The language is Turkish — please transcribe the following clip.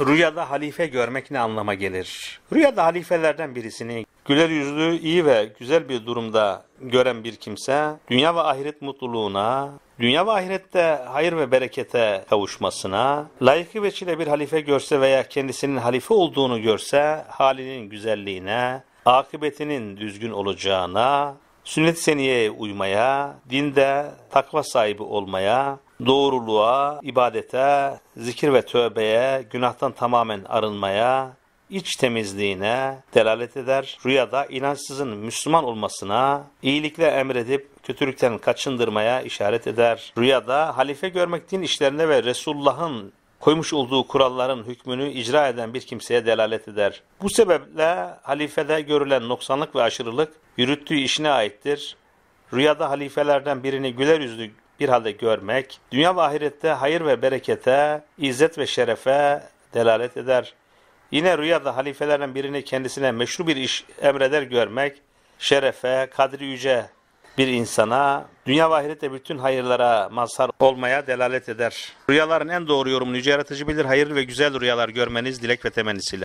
Rüyada halife görmek ne anlama gelir? Rüyada halifelerden birisini güler yüzlü, iyi ve güzel bir durumda gören bir kimse, dünya ve ahiret mutluluğuna, dünya ve ahirette hayır ve berekete kavuşmasına, layıkı veçile bir halife görse veya kendisinin halife olduğunu görse, halinin güzelliğine, akıbetinin düzgün olacağına, sünnet-i seniyeye uymaya, dinde takva sahibi olmaya, doğruluğa, ibadete, zikir ve tövbeye, günahtan tamamen arınmaya, iç temizliğine delalet eder. Rüyada inançsızın Müslüman olmasına, iyilikle emredip kötülükten kaçındırmaya işaret eder. Rüyada halife görmek din işlerine ve Resulullah'ın koymuş olduğu kuralların hükmünü icra eden bir kimseye delalet eder. Bu sebeple halifede görülen noksanlık ve aşırılık yürüttüğü işine aittir. Rüyada halifelerden birini güler yüzlü bir halde görmek, dünya ve ahirette hayır ve berekete, izzet ve şerefe delalet eder. Yine rüyada halifelerden birini kendisine meşru bir iş emreder görmek, şerefe, kadri yüce bir insana dünya ve ahirette bütün hayırlara mazhar olmaya delalet eder. Rüyaların en doğru yorumunu yüce yaratıcı bilir. Hayırlı ve güzel rüyalar görmeniz dilek ve temennisiyle.